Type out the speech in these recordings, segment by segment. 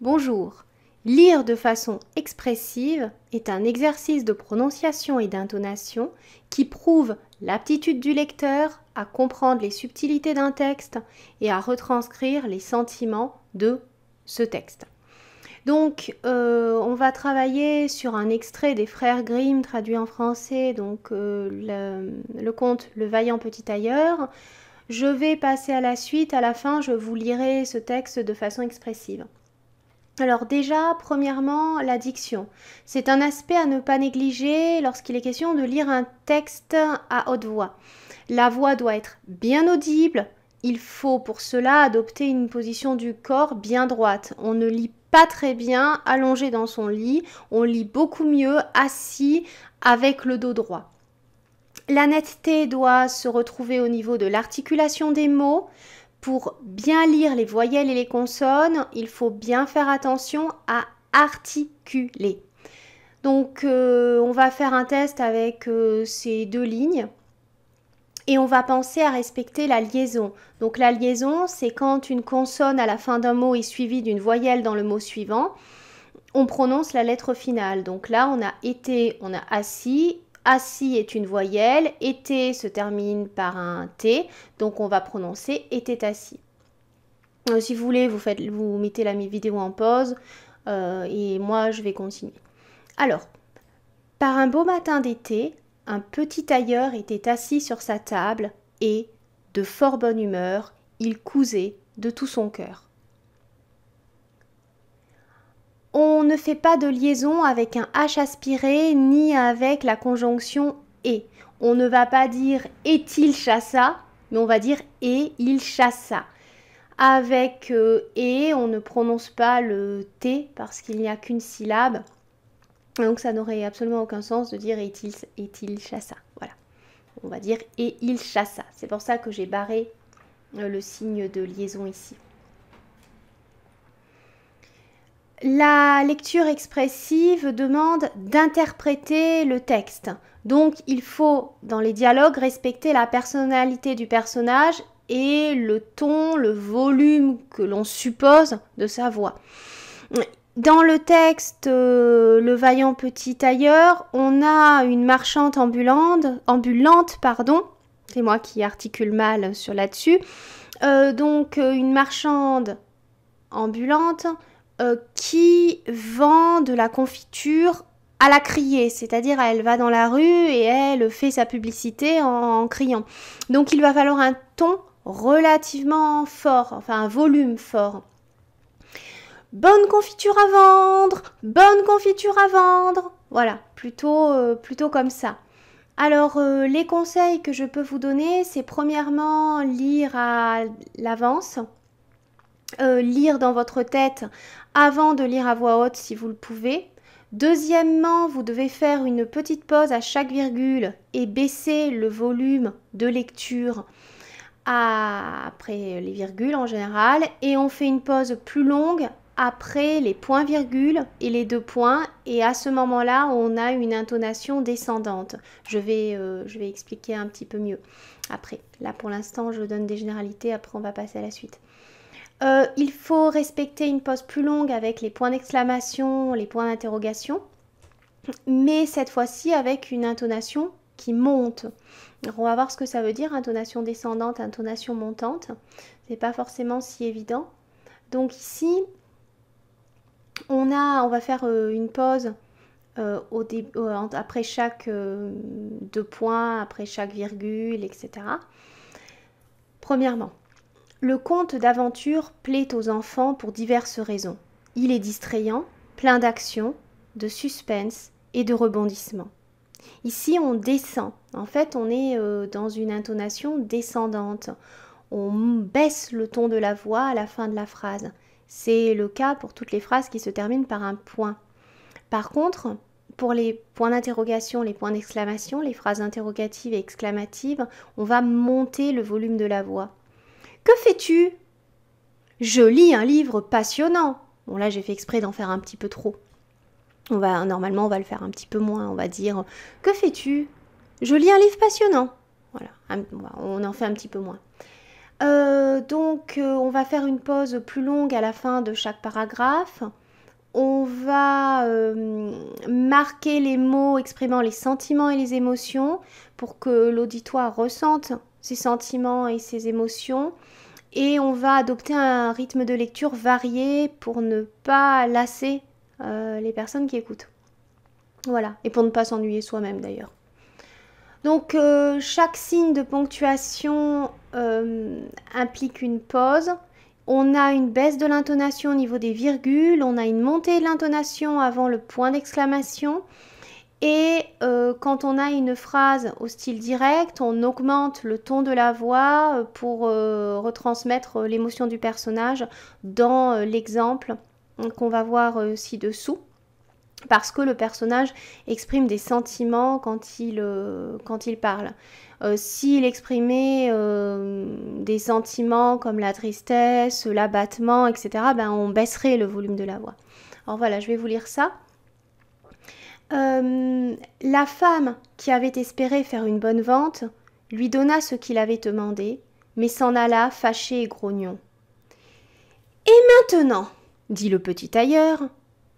Bonjour. Lire de façon expressive est un exercice de prononciation et d'intonation qui prouve l'aptitude du lecteur à comprendre les subtilités d'un texte et à retranscrire les sentiments de ce texte. Donc, euh, on va travailler sur un extrait des Frères Grimm traduit en français, donc euh, le, le, conte Le Vaillant Petit Tailleur. Je vais passer à la suite, à la fin, je vous lirai ce texte de façon expressive alors déjà, premièrement, la diction. C'est un aspect à ne pas négliger lorsqu'il est question de lire un texte à haute voix. La voix doit être bien audible. Il faut pour cela adopter une position du corps bien droite. On ne lit pas très bien allongé dans son lit, on lit beaucoup mieux assis avec le dos droit. La netteté doit se retrouver au niveau de l'articulation des mots pour bien lire les voyelles et les consonnes, il faut bien faire attention à articuler. Donc euh, on va faire un test avec euh, ces deux lignes et on va penser à respecter la liaison. Donc la liaison, c'est quand une consonne à la fin d'un mot est suivie d'une voyelle dans le mot suivant, on prononce la lettre finale. Donc là, on a été, on a assis, Assis est une voyelle, été se termine par un T, donc on va prononcer était assis. Euh, si vous voulez, vous, faites, vous mettez la vidéo en pause euh, et moi je vais continuer. Alors, par un beau matin d'été, un petit tailleur était assis sur sa table et, de fort bonne humeur, il cousait de tout son cœur. ne fait pas de liaison avec un H aspiré ni avec la conjonction et. On ne va pas dire est-il chassa, mais on va dire et il chassa. Avec euh, et, on ne prononce pas le T parce qu'il n'y a qu'une syllabe. Donc ça n'aurait absolument aucun sens de dire est-il est chassa. Voilà. On va dire et il chassa. C'est pour ça que j'ai barré euh, le signe de liaison ici. La lecture expressive demande d'interpréter le texte. Donc il faut, dans les dialogues, respecter la personnalité du personnage et le ton, le volume que l'on suppose de sa voix. Dans le texte euh, Le vaillant petit tailleur, on a une marchande ambulante, ambulante pardon, c'est moi qui articule mal sur là-dessus. Euh, donc euh, une marchande ambulante euh, qui vend de la confiture à la crier, c'est-à-dire elle va dans la rue et elle fait sa publicité en, criant. Donc il va falloir un ton relativement fort, enfin un volume fort. Bonne confiture à vendre, bonne confiture à vendre. Voilà, plutôt, euh, plutôt comme ça. Alors euh, les conseils que je peux vous donner, c'est premièrement lire à l'avance. Euh, lire dans votre tête avant de lire à voix haute si vous le pouvez. Deuxièmement, vous devez faire une petite pause à chaque virgule et baisser le volume de lecture après les virgules en général. Et on fait une pause plus longue après les points-virgules et les deux points. Et à ce moment-là, on a une intonation descendante. Je vais, euh, je vais expliquer un petit peu mieux après. Là, pour l'instant, je donne des généralités. Après, on va passer à la suite. Euh, il faut respecter une pause plus longue avec les points d'exclamation, les points d'interrogation, mais cette fois-ci avec une intonation qui monte. on va voir ce que ça veut dire, intonation descendante, intonation montante. n'est pas forcément si évident. Donc ici, on, a, on va faire euh, une pause euh, après chaque deux points, après chaque virgule, etc. Premièrement. Le conte d'aventure plaît aux enfants pour diverses raisons. Il est distrayant, plein d'action, de suspense et de rebondissement. Ici, on descend. En fait, on est euh, dans une intonation descendante. On baisse le ton de la voix à la fin de la phrase. C'est le cas pour toutes les phrases qui se terminent par un point. Par contre, pour les points d'interrogation, les points d'exclamation, les phrases interrogatives et exclamatives, on va monter le volume de la voix. Que fais-tu Je lis un livre passionnant. Bon là j'ai fait exprès d'en faire un petit peu trop. On va normalement on va le faire un petit peu moins, on va dire que fais-tu Je lis un livre passionnant. Voilà, on en fait un petit peu moins. Euh, donc euh, on va faire une pause plus longue à la fin de chaque paragraphe. On va euh, marquer les mots exprimant les sentiments et les émotions pour que l'auditoire ressente ses sentiments et ses émotions. Et on va adopter un rythme de lecture varié pour ne pas lasser euh, les personnes qui écoutent. Voilà, et pour ne pas s'ennuyer soi-même d'ailleurs. Donc euh, chaque signe de ponctuation euh, implique une pause. On a une baisse de l'intonation au niveau des virgules, on a une montée de l'intonation avant le point d'exclamation, et euh, quand on a une phrase au style direct, on augmente le ton de la voix euh, pour euh, retransmettre l'émotion du personnage dans l'exemple qu'on va voir ci-dessous. Parce que le personnage exprime des sentiments quand il, parle. S'il exprimait des sentiments comme la tristesse, l'abattement, etc., ben, on baisserait le volume de la voix. Alors voilà, je vais vous lire ça. Euh, la femme qui avait espéré faire une bonne vente lui donna ce qu'il avait demandé, mais s'en alla fâché et grognon. Et maintenant, dit le petit tailleur,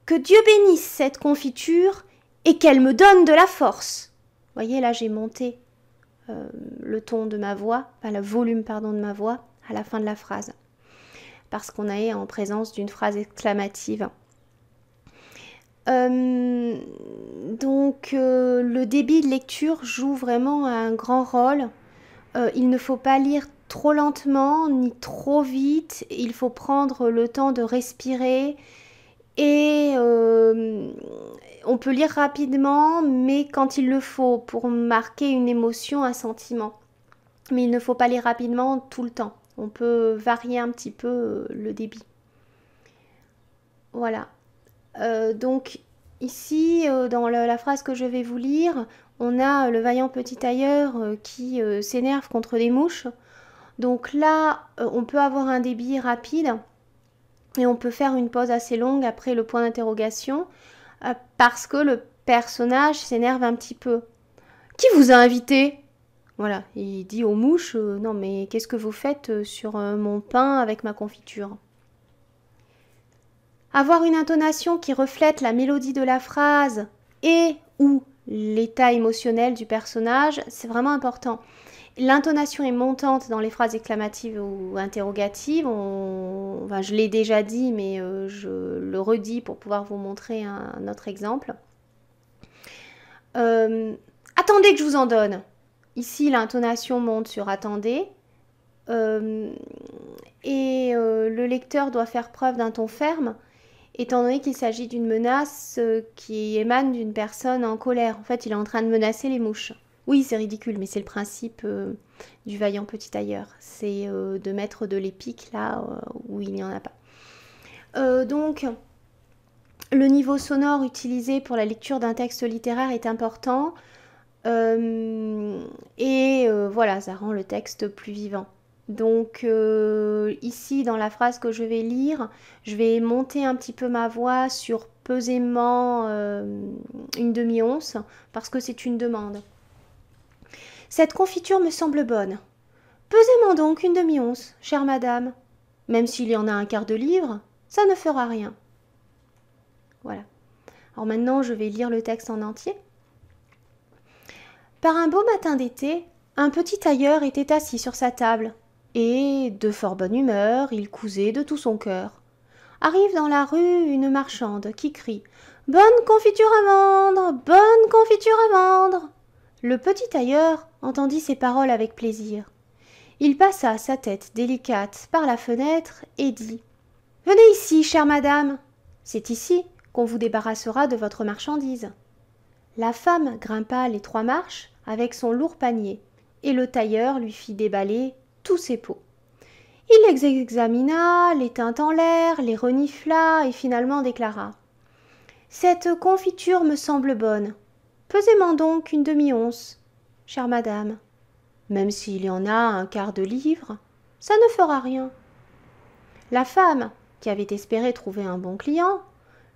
que Dieu bénisse cette confiture et qu'elle me donne de la force. Voyez, là j'ai monté euh, le ton de ma voix, enfin le volume pardon de ma voix à la fin de la phrase, parce qu'on est en présence d'une phrase exclamative. Euh, donc euh, le débit de lecture joue vraiment un grand rôle. Euh, il ne faut pas lire trop lentement ni trop vite. Il faut prendre le temps de respirer. Et on peut lire rapidement, mais quand il le faut, pour marquer une émotion, un sentiment. Mais il ne faut pas lire rapidement tout le temps. On peut varier un petit peu le débit. Voilà. Euh, donc ici, euh, dans la, phrase que je vais vous lire, on a euh, le vaillant petit tailleur qui s'énerve contre des mouches. Donc là, on peut avoir un débit rapide et on peut faire une pause assez longue après le point d'interrogation parce que le personnage s'énerve un petit peu. Qui vous a invité Voilà, il dit aux mouches, non mais qu'est-ce que vous faites sur mon pain avec ma confiture avoir une intonation qui reflète la mélodie de la phrase et ou l'état émotionnel du personnage, c'est vraiment important. L'intonation est montante dans les phrases exclamatives ou interrogatives. je l'ai déjà dit, mais euh, je le redis pour pouvoir vous montrer un, autre exemple. Euh, attendez que je vous en donne. Ici, l'intonation monte sur attendez. Euh, et le lecteur doit faire preuve d'un ton ferme étant donné qu'il s'agit d'une menace euh, qui émane d'une personne en colère. En fait, il est en train de menacer les mouches. Oui, c'est ridicule, mais c'est le principe euh, du vaillant petit tailleur. C'est euh, de mettre de l'épique là où il n'y en a pas. donc, le niveau sonore utilisé pour la lecture d'un texte littéraire est important. et voilà, ça rend le texte plus vivant. Donc euh, ici, dans la phrase que je vais lire, je vais monter un petit peu ma voix sur pesément euh, une demi-once parce que c'est une demande. Cette confiture me semble bonne. Pesément donc une demi-once, chère madame. Même s'il y en a un quart de livre, ça ne fera rien. Voilà. Alors maintenant, je vais lire le texte en entier. Par un beau matin d'été, un petit tailleur était assis sur sa table et, de fort bonne humeur, il cousait de tout son cœur. Arrive dans la rue une marchande qui crie Bonne confiture à vendre Bonne confiture à vendre Le petit tailleur entendit ces paroles avec plaisir. Il passa sa tête délicate par la fenêtre et dit Venez ici, chère madame C'est ici qu'on vous débarrassera de votre marchandise. La femme grimpa les trois marches avec son lourd panier, et le tailleur lui fit déballer tous ses pots. Il les examina, les tint en l'air, les renifla et finalement déclara Cette confiture me semble bonne. Pesez-m'en donc une demi-once, chère madame. Même s'il y en a un quart de livre, ça ne fera rien. La femme, qui avait espéré trouver un bon client,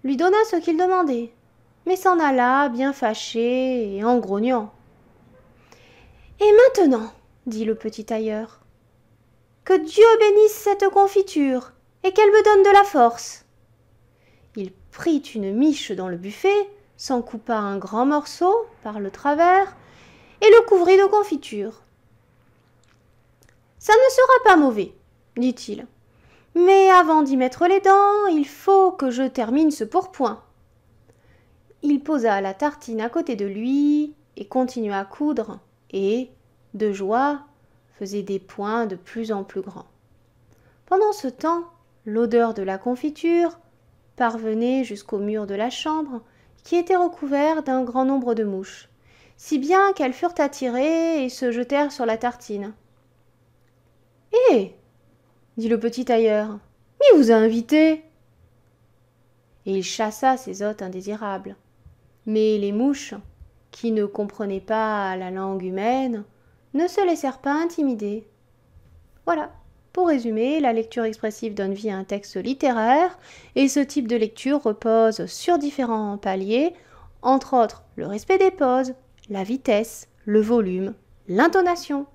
lui donna ce qu'il demandait, mais s'en alla bien fâchée et en grognant. Et maintenant, dit le petit tailleur, que Dieu bénisse cette confiture, et qu'elle me donne de la force. Il prit une miche dans le buffet, s'en coupa un grand morceau par le travers, et le couvrit de confiture. Ça ne sera pas mauvais, dit-il. Mais avant d'y mettre les dents, il faut que je termine ce pourpoint. Il posa la tartine à côté de lui et continua à coudre, et, de joie, faisait des points de plus en plus grands. Pendant ce temps, l'odeur de la confiture parvenait jusqu'au mur de la chambre, qui était recouvert d'un grand nombre de mouches, si bien qu'elles furent attirées et se jetèrent sur la tartine. Hé eh dit le petit tailleur, qui vous a invité Et il chassa ses hôtes indésirables. Mais les mouches, qui ne comprenaient pas la langue humaine, ne se laissèrent pas intimider. Voilà. Pour résumer, la lecture expressive donne vie à un texte littéraire et ce type de lecture repose sur différents paliers, entre autres le respect des pauses, la vitesse, le volume, l'intonation,